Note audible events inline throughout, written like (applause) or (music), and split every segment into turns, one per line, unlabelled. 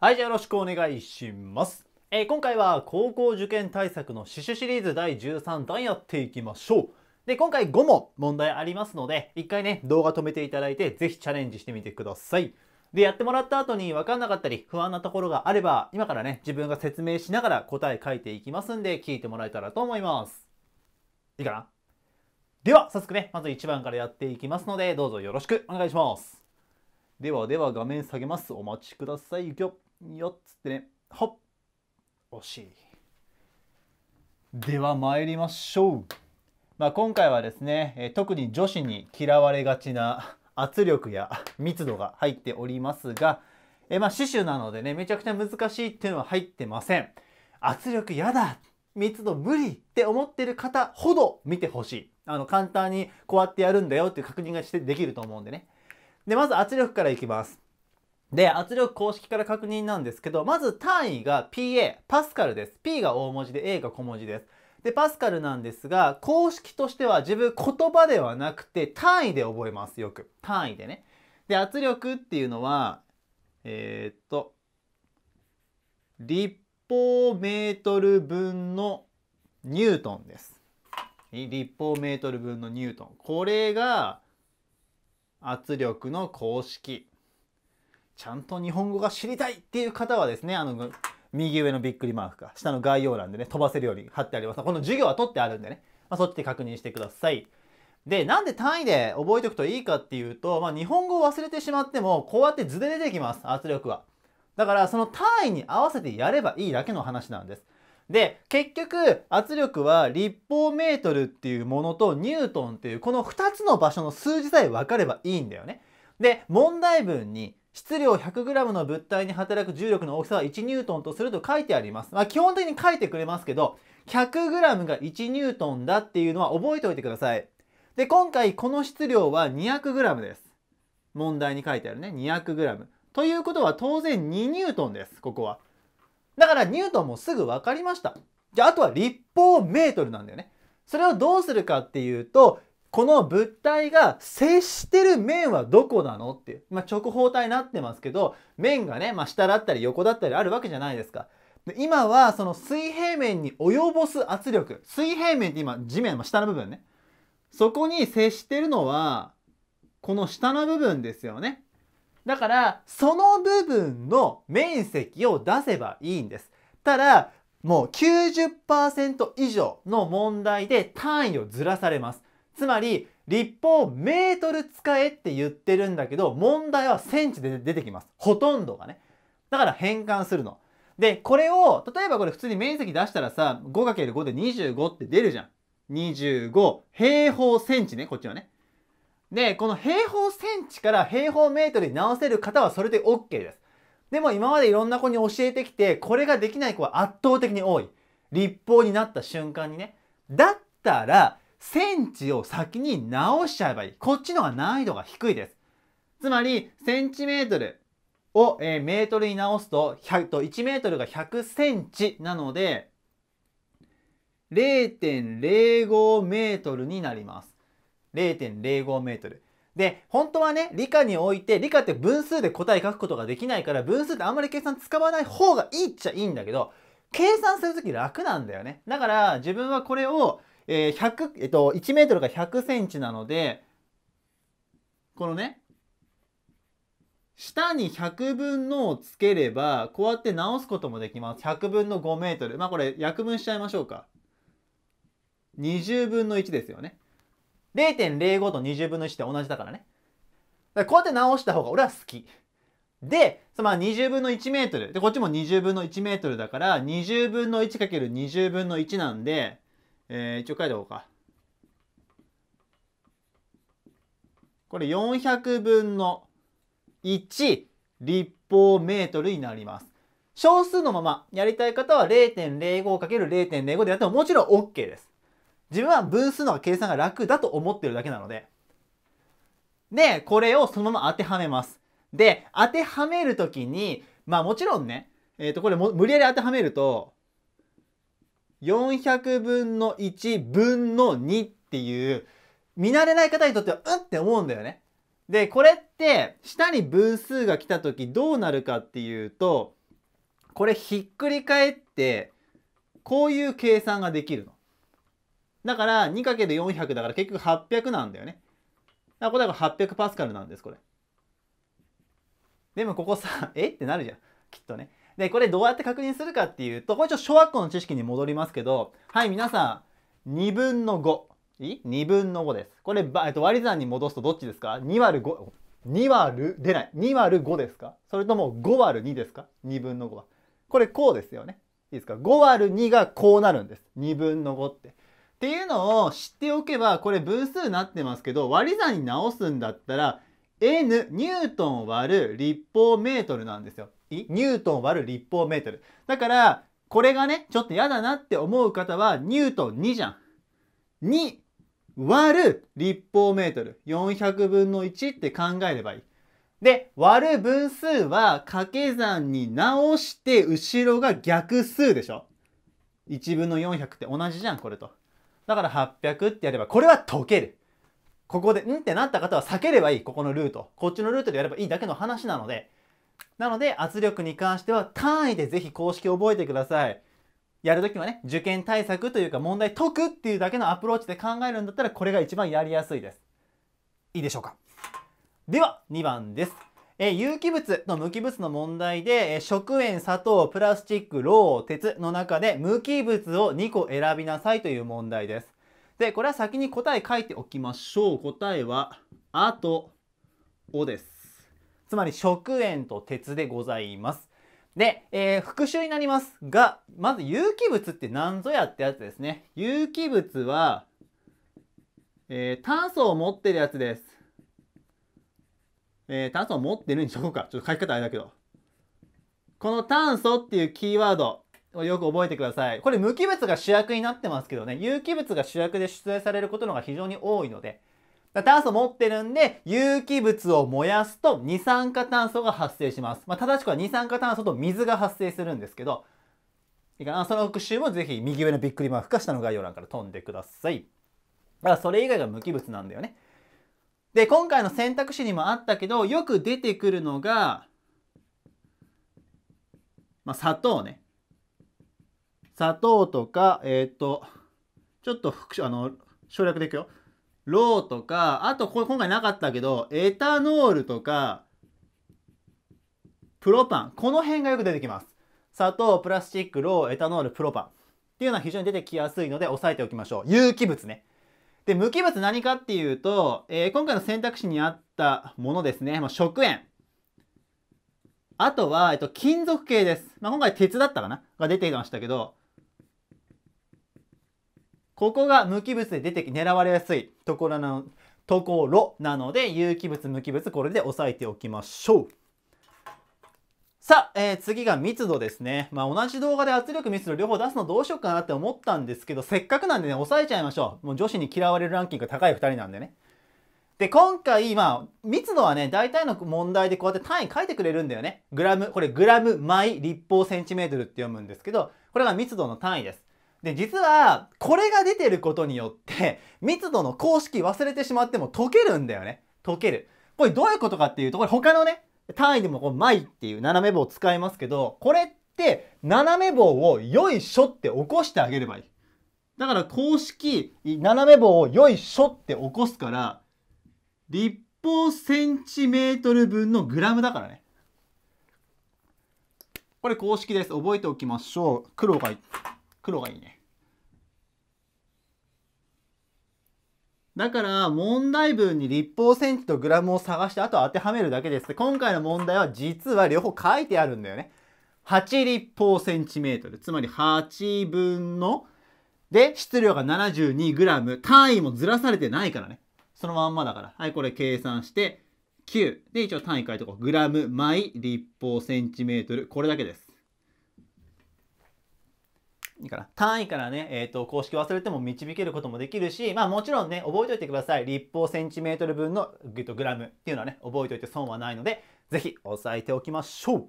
はい、じゃあよろしくお願いします。えー、今回は高校受験対策の刺繍シリーズ第13弾やっていきましょう。で、今回5問問題ありますので、一回ね、動画止めていただいて、ぜひチャレンジしてみてください。で、やってもらった後に分かんなかったり、不安なところがあれば、今からね、自分が説明しながら答え書いていきますんで、聞いてもらえたらと思います。いいかなでは、早速ね、まず1番からやっていきますので、どうぞよろしくお願いします。ではでは画面下げます。お待ちください。よよっつってねほっ惜しいでは参りましょう、まあ、今回はですね、え特に女子に嫌われがちな (laughs) 圧力や (laughs) 密度が入っておりますが、えまあ、刺繍なのでねめちゃくちゃ難しいっていうのは入ってません圧力やだ密度無理って思ってる方ほど見てほしいあの簡単にこうやってやるんだよっていう確認がしてできると思うんでねでまず圧力からいきますで、圧力公式から確認なんですけど、まず単位が PA、パスカルです。P が大文字で A が小文字です。で、パスカルなんですが、公式としては自分言葉ではなくて単位で覚えます、よく。単位でね。で、圧力っていうのは、えー、っと、立方メートル分のニュートンです。立方メートル分のニュートン。これが圧力の公式。ちゃんと日本語が知りたいっていう方はですね、あの、右上のびっくりマークか、下の概要欄でね、飛ばせるように貼ってあります。この授業は取ってあるんでね、まあ、そっちで確認してください。で、なんで単位で覚えておくといいかっていうと、まあ、日本語を忘れてしまっても、こうやって図で出てきます、圧力は。だから、その単位に合わせてやればいいだけの話なんです。で、結局、圧力は立方メートルっていうものとニュートンっていう、この2つの場所の数字さえ分かればいいんだよね。で、問題文に質量 100g の物体に働く重力の大きさは 1N とすると書いてあります。まあ、基本的に書いてくれますけど、100g が 1N だっていうのは覚えておいてください。で、今回この質量は 200g です。問題に書いてあるね、200g。ということは当然 2N です、ここは。だからニュートンもすぐ分かりました。じゃあ、あとは立方メートルなんだよね。それをどうするかっていうと、この物体が接してる面はどこなのっていう、まあ、直方体になってますけど面がね、まあ、下だったり横だったりあるわけじゃないですか。で今はその水平面に及ぼす圧力水平面って今地面の下の部分ねそこに接してるのはこの下の部分ですよねだからその部分の面積を出せばいいんですただもう90%以上の問題で単位をずらされますつまり立方メートル使えって言ってるんだけど問題はセンチで出てきますほとんどがねだから変換するのでこれを例えばこれ普通に面積出したらさ 5×5 で25って出るじゃん25平方センチねこっちはねでこの平方センチから平方メートルに直せる方はそれで OK ですでも今までいろんな子に教えてきてこれができない子は圧倒的に多い立法になった瞬間にねだったらセンチを先に直しちゃえばいい。こっちのが難易度が低いです。つまり、センチメートルを、えー、メートルに直すと、100と1メートルが100センチなので、0.05メートルになります。0.05メートル。で、本当はね、理科において、理科って分数で答え書くことができないから、分数ってあんまり計算使わない方がいいっちゃいいんだけど、計算するとき楽なんだよね。だから、自分はこれをえー、100、えっと、1メートルが100センチなので、このね、下に100分のをつければ、こうやって直すこともできます。100分の5メートル。まあこれ、約分しちゃいましょうか。20分の1ですよね。0.05と20分の1って同じだからね。らこうやって直した方が俺は好き。で、その20分の1メートル。で、こっちも20分の1メートルだから、20分の 1×20 分の1なんで、えー、一応書いておこうか。これ400分の1立方メートルになります。小数のままやりたい方は 0.05×0.05 でやってももちろん OK です。自分は分数の計算が楽だと思ってるだけなので。で、これをそのまま当てはめます。で、当てはめるときに、まあもちろんね、えっ、ー、と、これも無理やり当てはめると、400分の1分の2っていう見慣れない方にとってはうんって思うんだよね。でこれって下に分数が来た時どうなるかっていうとこれひっくり返ってこういう計算ができるの。だから 2×400 だから結局800なんだよね。だからこれ800パスカルなんですこれ。でもここさ (laughs) えってなるじゃんきっとね。で、これどうやって確認するかっていうと、これちょっと小学校の知識に戻りますけど、はい、皆さん、2分の5。い ?2 分の5です。これ、えっと、割り算に戻すとどっちですか ?2 割る5、2割る出ない。2割る5ですかそれとも5割る2ですか ?2 分の5は。これこうですよね。いいですか ?5 割る2がこうなるんです。2分の5って。っていうのを知っておけば、これ分数になってますけど、割り算に直すんだったら、N、ニュートン割る立方メートルなんですよ。ニュートン割る立方メートル。だから、これがね、ちょっと嫌だなって思う方は、ニュートン2じゃん。2割る立方メートル。400分の1って考えればいい。で、割る分数は掛け算に直して、後ろが逆数でしょ。1分の400って同じじゃん、これと。だから800ってやれば、これは解ける。ここで、んってなった方は避ければいい、ここのルート。こっちのルートでやればいいだけの話なので、なので圧力に関しては単位で是非公式を覚えてください。やるときはね、受験対策というか問題解くっていうだけのアプローチで考えるんだったらこれが一番やりやすいです。いいでしょうか。では、2番です。え有機物と無機物の問題で、え食塩、砂糖、プラスチック、ロ鉄の中で無機物を2個選びなさいという問題です。で、これは先に答え書いておきましょう。答えは、あと、おです。つまり食塩と鉄でございます。で、えー、復習になりますが、まず有機物って何ぞやってやつですね。有機物は、えー、炭素を持ってるやつです。えー、炭素を持ってるんでしょうか。ちょっと書き方あれだけど。この炭素っていうキーワードをよく覚えてください。これ無機物が主役になってますけどね、有機物が主役で出題されることのが非常に多いので、炭素持ってるんで、有機物を燃やすと二酸化炭素が発生します。まあ、正しくは二酸化炭素と水が発生するんですけど、いいかなその復習もぜひ右上のびっくりマークか下の概要欄から飛んでください。だからそれ以外が無機物なんだよね。で、今回の選択肢にもあったけど、よく出てくるのが、まあ、砂糖ね。砂糖とか、えっ、ー、と、ちょっとあの省略でいくよ。ローとか、あと今回なかったけど、エタノールとか、プロパン。この辺がよく出てきます。砂糖、プラスチック、ロー、エタノール、プロパン。っていうのは非常に出てきやすいので押さえておきましょう。有機物ね。で、無機物何かっていうと、えー、今回の選択肢にあったものですね。まあ、食塩。あとは、えっと、金属系です。まあ、今回鉄だったかなが出てましたけど、ここが無機物で出てき、狙われやすいところなの、ところなので、有機物、無機物、これで押さえておきましょう。さあ、えー、次が密度ですね。まあ、同じ動画で圧力、密度両方出すのどうしようかなって思ったんですけど、せっかくなんでね、抑えちゃいましょう。もう女子に嫌われるランキング高い2人なんでね。で、今回、まあ、密度はね、大体の問題でこうやって単位書いてくれるんだよね。グラム、これグラム、毎、立方、センチメートルって読むんですけど、これが密度の単位です。で、実は、これが出てることによって、密度の公式忘れてしまっても解けるんだよね。解ける。これどういうことかっていうと、これ他のね、単位でもこう、マイっていう斜め棒を使いますけど、これって斜め棒をよいしょって起こしてあげればいい。だから公式、斜め棒をよいしょって起こすから、立方センチメートル分のグラムだからね。これ公式です。覚えておきましょう。黒が黒がいいね。だから問題文に立方センチとグラムを探してあと当てはめるだけです。今回の問題は実は両方書いてあるんだよね。8立方センチメートル。つまり8分ので質量が 72g。単位もずらされてないからね。そのまんまだから。はい、これ計算して9。で、一応単位書いておこう。グラム毎立方センチメートル。これだけです。いいかな単位からね、えっ、ー、と、公式忘れても導けることもできるし、まあもちろんね、覚えておいてください。立方センチメートル分のグッグラムっていうのはね、覚えておいて損はないので、ぜひ押さえておきましょう。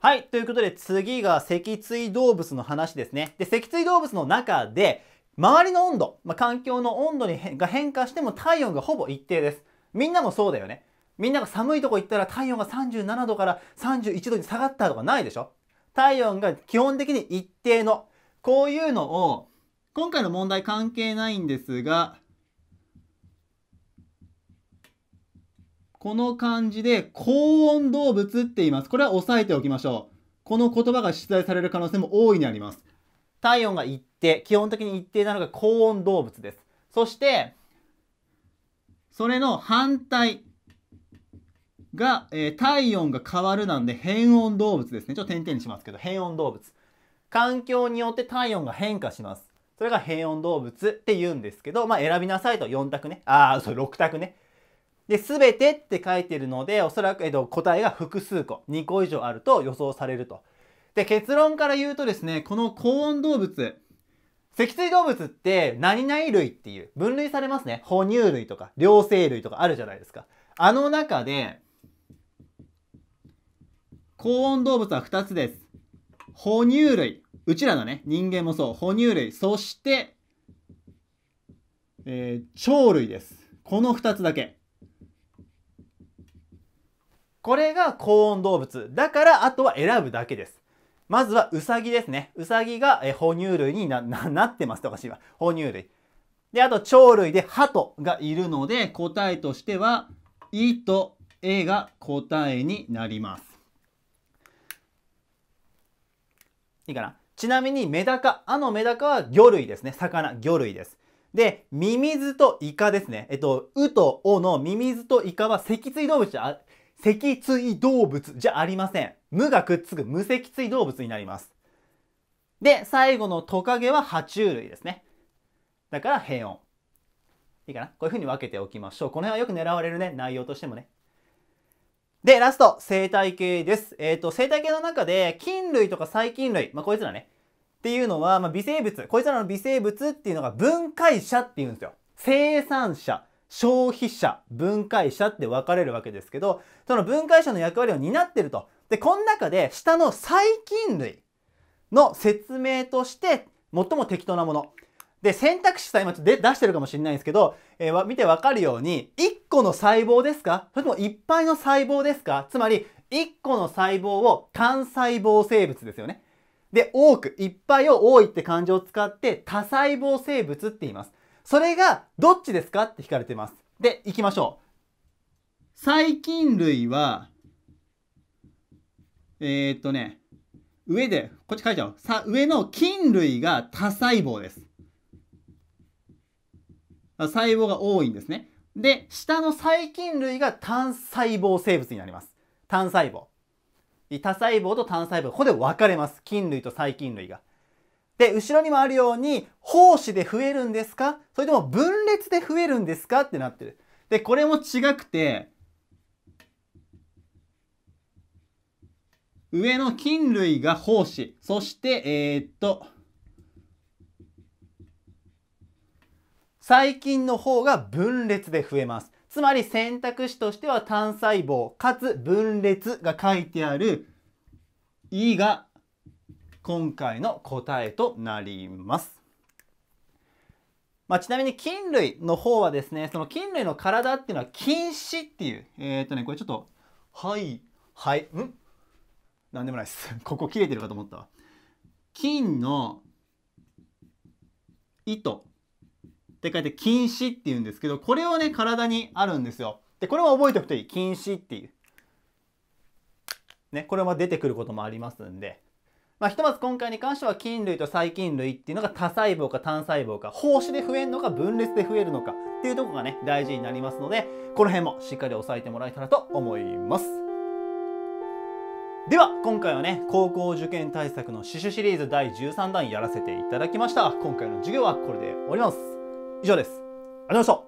はい。ということで、次が脊椎動物の話ですね。で、脊椎動物の中で、周りの温度、まあ、環境の温度に変が変化しても体温がほぼ一定です。みんなもそうだよね。みんなが寒いとこ行ったら体温が37度から31度に下がったとかないでしょ体温が基本的に一定の、こういうのを、今回の問題関係ないんですが、この漢字で高温動物って言います。これは押さえておきましょう。この言葉が出題される可能性も大いにあります。体温が一定、基本的に一定なのが高温動物です。そして、それの反対、が、えー、体温が変わるなんで変温動物ですね。ちょっと点々にしますけど、変温動物。環境によって体温が変化します。それが変温動物って言うんですけど、まあ選びなさいと4択ね。ああ、そう、6択ね。で、全てって書いてるので、おそらく、えっと、答えが複数個、2個以上あると予想されると。で、結論から言うとですね、この高温動物、脊椎動物って何々類っていう、分類されますね。哺乳類とか、両生類とかあるじゃないですか。あの中で、高温動物は2つです。哺乳類。うちらのね、人間もそう。哺乳類。そして、えー、鳥類です。この2つだけ。これが高温動物。だから、あとは選ぶだけです。まずはウサギですね。ウサギが、え哺乳類になってますおかしいわ。哺乳類。で、あと鳥類で鳩がいるので、答えとしては、いと A が答えになります。いいかな。ちなみにメダカ、あのメダカは魚類ですね。魚、魚類です。で、ミミズとイカですね。えっと、ウとオのミミズとイカは脊椎動物じゃ、脊椎動物じゃありません。無がくっつく無脊椎動物になります。で、最後のトカゲは爬虫類ですね。だから平穏。いいかなこういうふうに分けておきましょう。この辺はよく狙われるね、内容としてもね。で、ラスト、生態系です。えっ、ー、と、生態系の中で、菌類とか細菌類、まあ、こいつらね、っていうのは、まあ、微生物、こいつらの微生物っていうのが分解者っていうんですよ。生産者、消費者、分解者って分かれるわけですけど、その分解者の役割を担ってると。で、この中で、下の細菌類の説明として、最も適当なもの。で、選択肢さえ今で出してるかもしれないんですけど、えー、見てわかるように、1個の細胞ですかそれともいっぱいの細胞ですかつまり、1個の細胞を単細胞生物ですよね。で、多く、いっぱいを多いって漢字を使って多細胞生物って言います。それがどっちですかって聞かれてます。で、行きましょう。細菌類は、えー、っとね、上で、こっち書いちゃおう。さ、上の菌類が多細胞です。細胞が多いんですね。で、下の細菌類が単細胞生物になります。単細胞。多細胞と単細胞、ここで分かれます。菌類と細菌類が。で、後ろにもあるように、胞子で増えるんですかそれとも分裂で増えるんですかってなってる。で、これも違くて、上の菌類が胞子、そして、えー、っと、細菌の方が分裂で増えます。つまり選択肢としては単細胞かつ分裂が書いてある E が今回の答えとなります。まあ、ちなみに菌類の方はですね、その菌類の体っていうのは菌糸っていう、えっ、ー、とね、これちょっと、はい、はい、んなんでもないです。(laughs) ここ切れてるかと思ったわ。菌の糸って書いて禁止って言うんですけど、これをね、体にあるんですよ。で、これは覚えておくといい。禁止っていう。ね、これも出てくることもありますんで。まあ、ひとまず今回に関しては菌類と細菌類っていうのが多細胞か単細胞か、胞子で増えるのか分裂で増えるのかっていうとこがね、大事になりますので、この辺もしっかり押さえてもらえたらと思います。では今回はね高校受験対策の刺繍シリーズ第13弾やらせていただきました今回の授業はこれで終わります以上です。ありがとうございました。